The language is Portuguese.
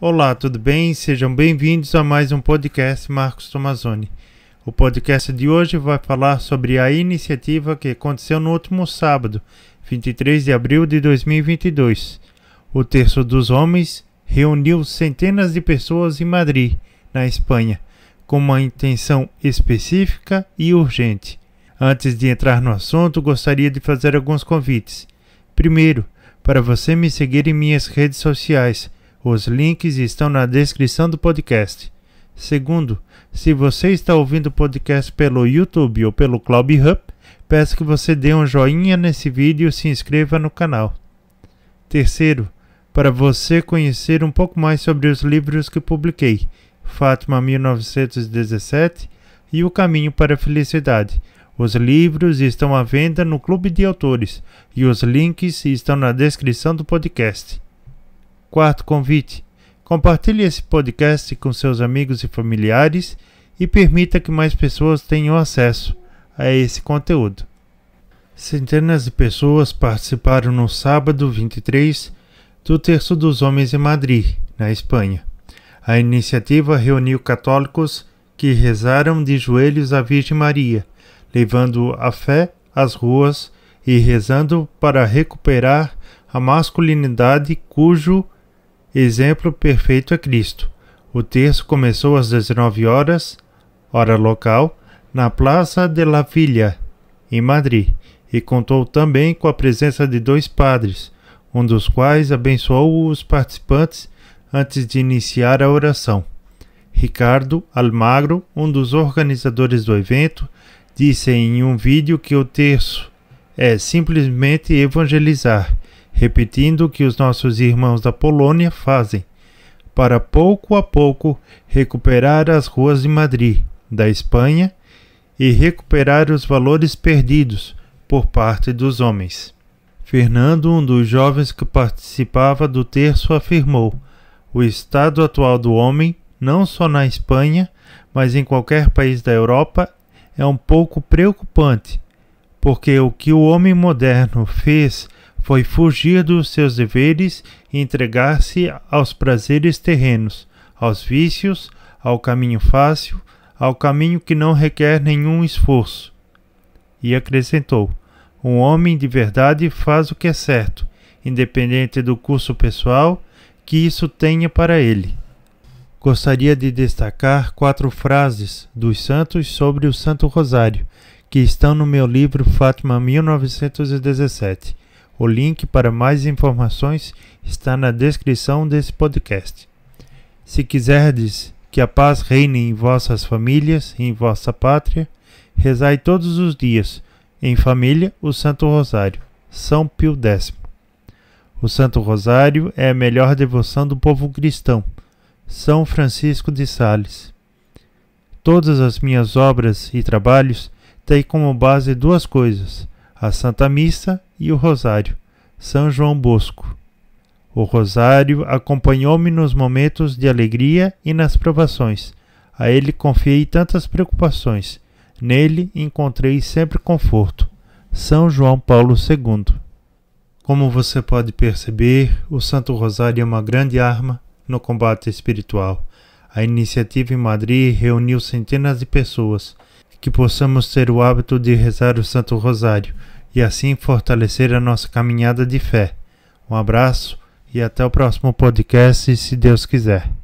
Olá, tudo bem? Sejam bem-vindos a mais um podcast Marcos Tomazoni. O podcast de hoje vai falar sobre a iniciativa que aconteceu no último sábado, 23 de abril de 2022. O Terço dos Homens reuniu centenas de pessoas em Madrid, na Espanha, com uma intenção específica e urgente. Antes de entrar no assunto, gostaria de fazer alguns convites. Primeiro, para você me seguir em minhas redes sociais os links estão na descrição do podcast. Segundo, se você está ouvindo o podcast pelo YouTube ou pelo Clubhub, peço que você dê um joinha nesse vídeo e se inscreva no canal. Terceiro, para você conhecer um pouco mais sobre os livros que publiquei, Fátima 1917 e O Caminho para a Felicidade. Os livros estão à venda no Clube de Autores e os links estão na descrição do podcast. Quarto convite: compartilhe esse podcast com seus amigos e familiares e permita que mais pessoas tenham acesso a esse conteúdo. Centenas de pessoas participaram no sábado 23 do Terço dos Homens em Madrid, na Espanha. A iniciativa reuniu católicos que rezaram de joelhos à Virgem Maria, levando a fé às ruas e rezando para recuperar a masculinidade cujo Exemplo perfeito é Cristo. O terço começou às 19 horas, hora local, na Plaza de la Villa, em Madrid, e contou também com a presença de dois padres, um dos quais abençoou os participantes antes de iniciar a oração. Ricardo Almagro, um dos organizadores do evento, disse em um vídeo que o terço é simplesmente evangelizar repetindo o que os nossos irmãos da Polônia fazem, para pouco a pouco recuperar as ruas de Madrid, da Espanha, e recuperar os valores perdidos por parte dos homens. Fernando, um dos jovens que participava do terço, afirmou: o estado atual do homem, não só na Espanha, mas em qualquer país da Europa, é um pouco preocupante, porque o que o homem moderno fez foi fugir dos seus deveres e entregar-se aos prazeres terrenos, aos vícios, ao caminho fácil, ao caminho que não requer nenhum esforço. E acrescentou: Um homem de verdade faz o que é certo, independente do curso pessoal que isso tenha para ele. Gostaria de destacar quatro frases dos santos sobre o Santo Rosário, que estão no meu livro Fátima 1917. O link para mais informações está na descrição desse podcast. Se quiserdes que a paz reine em vossas famílias e em vossa pátria, rezai todos os dias, em família, o Santo Rosário. São Pio X. O Santo Rosário é a melhor devoção do povo cristão. São Francisco de Sales. Todas as minhas obras e trabalhos têm como base duas coisas: a Santa Missa e o Rosário, São João Bosco. O Rosário acompanhou-me nos momentos de alegria e nas provações. A ele confiei tantas preocupações. Nele encontrei sempre conforto. São João Paulo II. Como você pode perceber, o Santo Rosário é uma grande arma no combate espiritual. A iniciativa em Madrid reuniu centenas de pessoas. Que possamos ter o hábito de rezar o Santo Rosário e assim fortalecer a nossa caminhada de fé. Um abraço e até o próximo podcast, se Deus quiser.